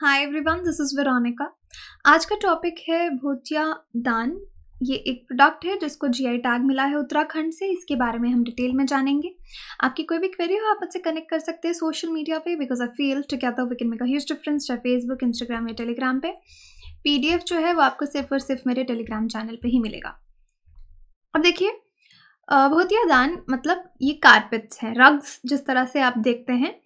Hi everyone this is Veronica आज का topic है भूतिया दान ये एक प्रोडक्ट है जिसको जीआई टैग मिला है उत्तराखंड से इसके बारे में हम डिटेल में जानेंगे आपकी कोई भी क्वेरी हो आप मुझसे कनेक्ट कर सकते हैं सोशल मीडिया पे because I feel together we can make a huge difference चाहे फेसबुक इंस्टाग्राम या टेलीग्राम पे पीडीएफ जो है वो आपको सिर्फ और सिर्फ मेरे टेलीग्राम चैनल पर ही मिलेगा अब देखिए भूतिया दान मतलब ये कारपेट्स हैं रग्स जिस तरह से आप देखते हैं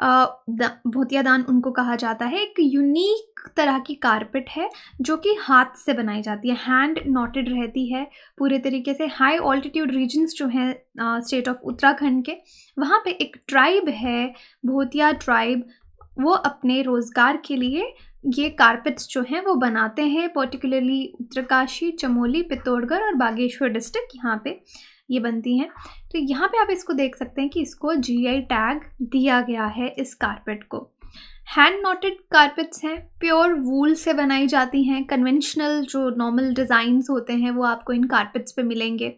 भोतिया दान उनको कहा जाता है एक यूनिक तरह की कारपेट है जो कि हाथ से बनाई जाती है हैंड नॉटेड रहती है पूरे तरीके से हाई ऑल्टीट्यूड रीजन्स जो हैं स्टेट ऑफ उत्तराखंड के वहाँ पे एक ट्राइब है भोतिया ट्राइब वो अपने रोज़गार के लिए ये कारपेट्स जो हैं वो बनाते हैं पर्टिकुलरली उत्तरकाशी चमोली पित्तौड़गढ़ और बागेश्वर डिस्ट्रिक्ट यहाँ पे ये बनती हैं तो यहाँ पे आप इसको देख सकते हैं कि इसको जीआई टैग दिया गया है इस कारपेट को हैंड नोटेड कारपेट्स हैं प्योर वूल से बनाई जाती हैं कन्वेंशनल जो नॉर्मल डिज़ाइंस होते हैं वो आपको इन कारपेट्स पे मिलेंगे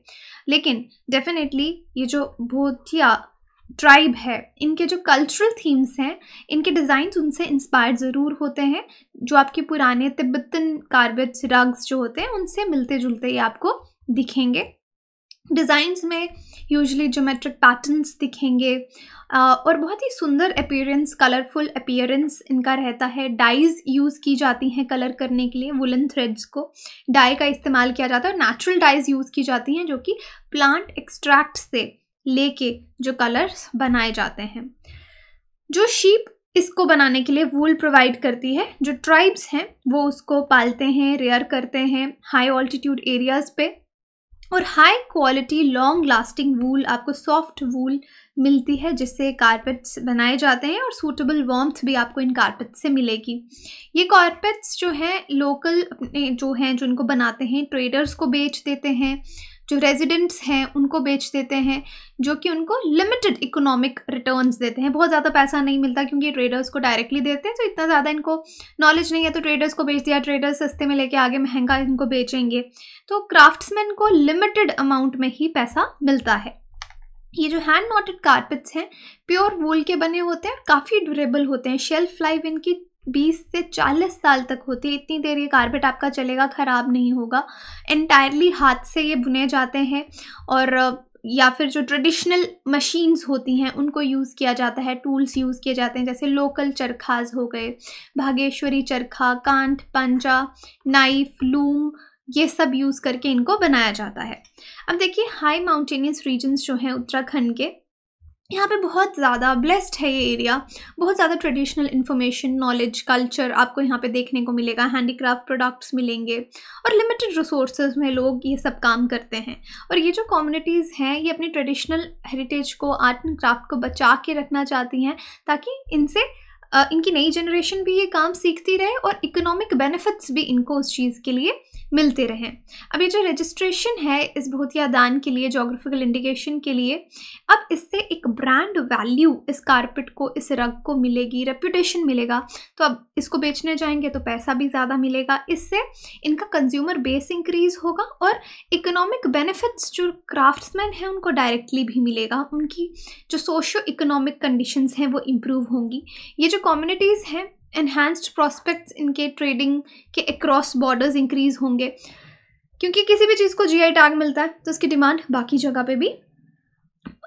लेकिन डेफिनेटली ये जो भोतिया ट्राइब है इनके जो कल्चरल थीम्स हैं इनके डिज़ाइंस उनसे इंस्पायर ज़रूर होते हैं जो आपके पुराने तिब्बतन कारपेट्स रग्स जो होते हैं उनसे मिलते जुलते ये आपको दिखेंगे डिज़ाइंस में यूजली जोमेट्रिक पैटर्न्स दिखेंगे और बहुत ही सुंदर अपीयरेंस कलरफुल अपीयरेंस इनका रहता है डाइज़ यूज़ की जाती हैं कलर करने के लिए वुलन थ्रेड्स को डाई का इस्तेमाल किया जाता है और नेचुरल डाइज़ यूज़ की जाती हैं जो कि प्लांट एक्सट्रैक्ट से लेके जो कलर्स बनाए जाते हैं जो शीप इसको बनाने के लिए वूल प्रोवाइड करती है जो ट्राइब्स हैं वो उसको पालते हैं रेयर करते हैं हाई ऑल्टीट्यूड एरियाज़ पे और high quality long lasting wool आपको सॉफ्ट वूल मिलती है जिससे कारपेट्स बनाए जाते हैं और सूटेबल वॉम्थ भी आपको इन कारपेट्स से मिलेगी ये कारपेट्स जो हैं लोकल अपने जो हैं जिनको बनाते हैं ट्रेडर्स को बेच देते हैं जो रेजिडेंट्स हैं उनको बेच देते हैं जो कि उनको लिमिटेड इकोनॉमिक रिटर्न्स देते हैं बहुत ज़्यादा पैसा नहीं मिलता क्योंकि ट्रेडर्स को डायरेक्टली देते हैं तो इतना ज़्यादा इनको नॉलेज नहीं है तो ट्रेडर्स को बेच दिया ट्रेडर्स सस्ते में लेके आगे महंगा इनको बेचेंगे तो क्राफ्ट्समैन को लिमिटेड अमाउंट में ही पैसा मिलता है ये जो हैंड नॉटेड कारपेट्स हैं प्योर वूल के बने होते हैं काफ़ी ड्यूरेबल होते हैं शेल्फ लाइफ इनकी बीस से चालीस साल तक होती है इतनी देर ये कारपेट आपका चलेगा ख़राब नहीं होगा इंटायरली हाथ से ये बुने जाते हैं और या फिर जो ट्रेडिशनल मशीन्स होती हैं उनको यूज़ किया जाता है टूल्स यूज़ किए जाते हैं जैसे लोकल चरखाज हो गए भागेश्वरी चरखा कांट पंजा नाइफ लूम ये सब यूज़ करके इनको बनाया जाता है अब देखिए हाई माउंटेनियस रीजन्स जो हैं उत्तराखंड के यहाँ पे बहुत ज़्यादा ब्लेस्ड है ये एरिया बहुत ज़्यादा ट्रेडिशनल इन्फॉर्मेशन नॉलेज कल्चर आपको यहाँ पे देखने को मिलेगा हैंडीक्राफ्ट प्रोडक्ट्स मिलेंगे और लिमिटेड रिसोर्स में लोग ये सब काम करते हैं और ये जो कम्युनिटीज़ हैं ये अपने ट्रेडिशनल हेरिटेज को आर्ट एंड क्राफ्ट को बचा के रखना चाहती हैं ताकि इनसे इनकी नई जनरेशन भी ये काम सीखती रहे और इकोनॉमिक बेनिफिट्स भी इनको उस चीज़ के लिए मिलते रहें अब ये जो रजिस्ट्रेशन है इस भूतिया दान के लिए जोग्राफिकल इंडिकेशन के लिए अब इससे एक ब्रांड वैल्यू इस कारपेट को इस रग को मिलेगी रेपूटेशन मिलेगा तो अब इसको बेचने जाएंगे तो पैसा भी ज़्यादा मिलेगा इससे इनका कंज्यूमर बेस इंक्रीज़ होगा और इकोनॉमिक बेनिफिट्स जो क्राफ्ट्समैन हैं उनको डायरेक्टली भी मिलेगा उनकी जो सोशो इकोनॉमिक कंडीशंस हैं वो इम्प्रूव होंगी ये जो कम्युनिटीज़ हैं एनहैंस्ड प्रॉस्पेक्ट्स इनके ट्रेडिंग के अक्रॉस बॉर्डर्स इंक्रीज होंगे क्योंकि किसी भी चीज़ को जी टैग मिलता है तो उसकी डिमांड बाकी जगह पे भी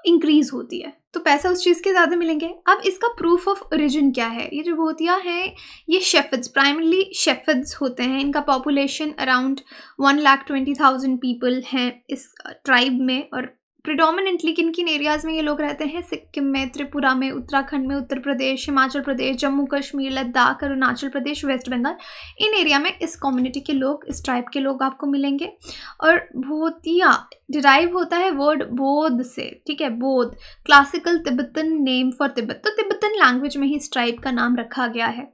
इंक्रीज होती है तो पैसा उस चीज़ के ज़्यादा मिलेंगे अब इसका प्रूफ ऑफ ओरिजिन क्या है ये जो भोतिया हैं ये शेफ्स प्राइमरली शेफ़्स होते हैं इनका population around one lakh twenty thousand people हैं इस ट्राइब uh, में और प्रिडोमिनेंटली किन किन एरियाज़ में ये लोग रहते हैं सिक्किम में त्रिपुरा में उत्तराखंड में उत्तर प्रदेश हिमाचल प्रदेश जम्मू कश्मीर लद्दाख अरुणाचल प्रदेश वेस्ट बंगाल इन एरिया में इस कम्युनिटी के लोग इस ट्राइब के लोग आपको मिलेंगे और भोतिया हाँ, डिराइव होता है वर्ड बोध से ठीक है Bodh classical Tibetan name for Tibet तो तिब्बतन लैंग्वेज में ही इस ट्राइब का नाम रखा गया है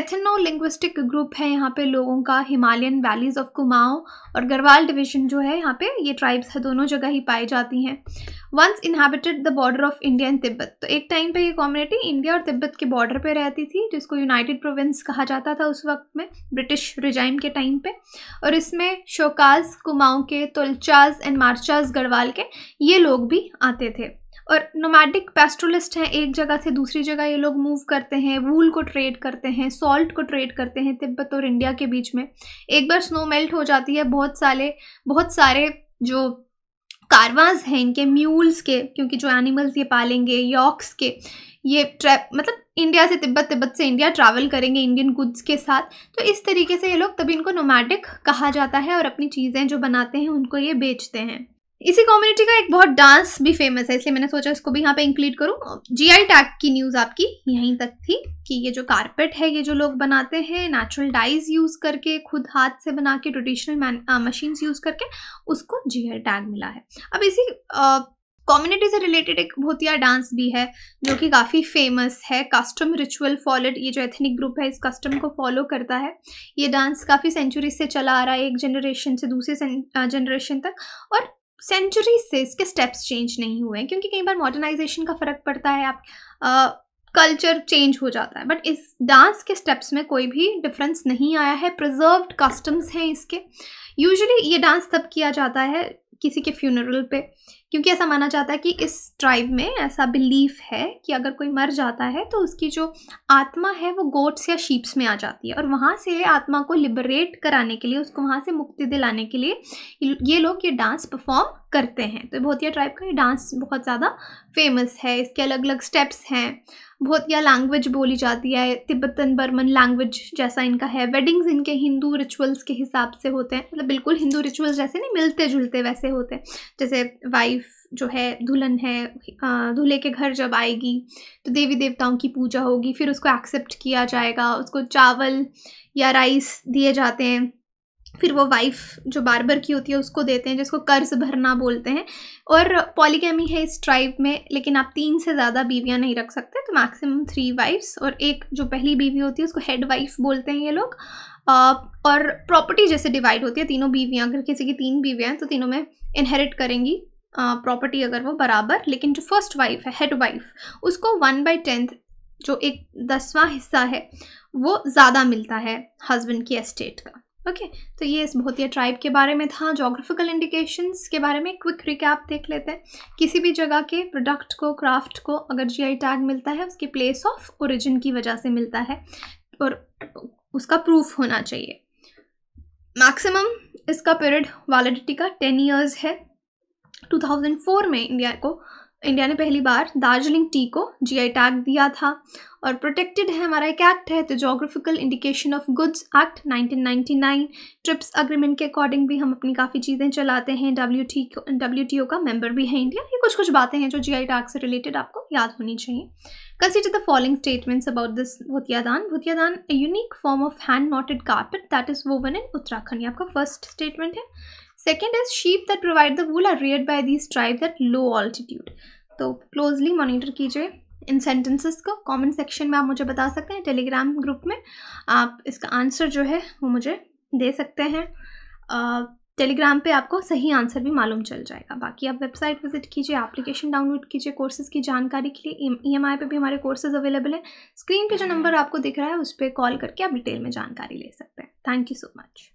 एथनो लिंग्विस्टिक ग्रुप है यहाँ पे लोगों का हिमालयन वैलीज ऑफ कुमाऊँ और गरवाल डिवीजन जो है यहाँ पे ये ट्राइब्स है दोनों जगह ही पाई जाती हैं once inhabited the border of India and Tibet तो एक टाइम पे ये कम्युनिटी इंडिया और तिब्बत के बॉर्डर पे रहती थी जिसको यूनाइटेड प्रोविंस कहा जाता था उस वक्त में ब्रिटिश रिजाइम के टाइम पे और इसमें शोकाज कुमाऊं के तुलचाज एंड मार्चाज गढ़वाल के ये लोग भी आते थे और नोमैटिक पेस्ट्रोलिस्ट हैं एक जगह से दूसरी जगह ये लोग मूव करते हैं वूल को ट्रेड करते हैं सॉल्ट को ट्रेड करते हैं तिब्बत और इंडिया के बीच में एक बार स्नो मेल्ट हो जाती है बहुत साले बहुत सारे जो कारवास हैं इनके म्यूल्स के क्योंकि जो एनिमल्स ये पालेंगे यॉक्स के ये ट्रैप मतलब इंडिया से तिब्बत तिब्बत से इंडिया ट्रैवल करेंगे इंडियन गुड्स के साथ तो इस तरीके से ये लोग तभी इनको नोमैटिक कहा जाता है और अपनी चीज़ें जो बनाते हैं उनको ये बेचते हैं इसी कम्युनिटी का एक बहुत डांस भी फेमस है इसलिए मैंने सोचा इसको भी यहाँ पे इंक्लूड करूँ जीआई टैग की न्यूज़ आपकी यहीं तक थी कि ये जो कारपेट है ये जो लोग बनाते हैं नेचुरल डाइज यूज़ करके खुद हाथ से बना के ट्रेडिशनल मशीन्स यूज़ करके उसको जीआई टैग मिला है अब इसी कम्युनिटी से रिलेटेड एक भोतिया डांस भी है जो कि काफ़ी फेमस है कस्टम रिचुअल फॉलोड ये जो एथनिक ग्रुप है इस कस्टम को फॉलो करता है ये डांस काफ़ी सेंचुरी से चला आ रहा है एक जनरेशन से दूसरे जनरेशन तक और सेंचुरी से इसके स्टेप्स चेंज नहीं हुए हैं क्योंकि कई बार मॉडर्नाइजेशन का फ़र्क पड़ता है आप कल्चर चेंज हो जाता है बट इस डांस के स्टेप्स में कोई भी डिफरेंस नहीं आया है प्रिजर्व्ड कस्टम्स हैं इसके यूजुअली ये डांस तब किया जाता है किसी के फ्यूनरल पे क्योंकि ऐसा माना जाता है कि इस ट्राइब में ऐसा बिलीफ है कि अगर कोई मर जाता है तो उसकी जो आत्मा है वो गोट्स या शीप्स में आ जाती है और वहाँ से आत्मा को लिबरेट कराने के लिए उसको वहाँ से मुक्ति दिलाने के लिए ये लोग ये डांस परफॉर्म करते हैं तो भोतिया ट्राइब का ये डांस बहुत ज़्यादा फेमस है इसके अलग अलग स्टेप्स हैं भोतिया लैंग्वेज बोली जाती है तिब्बतन बर्मन लैंग्वेज जैसा इनका है वेडिंग्स इनके हिंदू रिचुअल्स के हिसाब से होते हैं मतलब बिल्कुल हिंदू रिचुअल्स जैसे नहीं मिलते जुलते वैसे होते हैं जैसे वाइफ वाइफ जो है दुल्हन है दूल्हे के घर जब आएगी तो देवी देवताओं की पूजा होगी फिर उसको एक्सेप्ट किया जाएगा उसको चावल या राइस दिए जाते हैं फिर वो वाइफ जो बारबर की होती है उसको देते हैं जिसको कर्ज भरना बोलते हैं और पॉलीगैमी है इस ट्राइब में लेकिन आप तीन से ज़्यादा बीवियाँ नहीं रख सकते तो मैक्सिमम थ्री वाइफ्स और एक जो पहली बीवी होती है उसको हेड वाइफ बोलते हैं ये लोग और प्रॉपर्टी जैसे डिवाइड होती है तीनों बीवियाँ अगर किसी की तीन बीवियाँ हैं तो तीनों में इनहेरिट करेंगी प्रॉपर्टी अगर वो बराबर लेकिन जो फर्स्ट वाइफ है हेड वाइफ उसको वन बाई टेंथ जो एक दसवां हिस्सा है वो ज़्यादा मिलता है हस्बैंड की एस्टेट का ओके okay, तो ये इस भोतिया ट्राइब के बारे में था जोग्राफिकल इंडिकेशंस के बारे में क्विक रिकैप देख लेते हैं किसी भी जगह के प्रोडक्ट को क्राफ्ट को अगर जीआई टैग मिलता है उसके प्लेस ऑफ ओरिजिन की वजह से मिलता है और उसका प्रूफ होना चाहिए मैक्सिमम इसका पीरियड वैलिडिटी का टेन ईयर्स है 2004 में इंडिया को इंडिया ने पहली बार दार्जिलिंग टी को जीआई टैग दिया था और प्रोटेक्टेड है हमारा एक एक्ट है the geographical indication of goods act 1999 TRIPS agreement के अकॉर्डिंग भी हम अपनी काफ़ी चीज़ें चलाते हैं W T W T O का मेंबर भी है इंडिया ये कुछ कुछ बातें हैं जो जी आई टैग से रिलेटेड आपको याद होनी चाहिए consider the following statements about this Bhutiyadan Bhutiyadan unique form of hand knotted carpet that is woven in Uttarakhand ये आपका फर्स्ट स्टेटमेंट है Second is sheep that provide the wool are reared by these tribes at low altitude. तो closely monitor कीजिए इन sentences को comment section में आप मुझे बता सकते हैं टेलीग्राम ग्रुप में आप इसका आंसर जो है वो मुझे दे सकते हैं टेलीग्राम पे आपको सही आंसर भी मालूम चल जाएगा बाकी आप वेबसाइट विजिट कीजिए एप्लीकेशन डाउनलोड कीजिए कोर्सेज़ की जानकारी के लिए ई एम आई पर भी हमारे कोर्सेज अवेलेबल हैं स्क्रीन पे जो नंबर आपको दिख रहा है उस पर कॉल करके आप डिटेल में जानकारी ले सकते हैं थैंक यू सो मच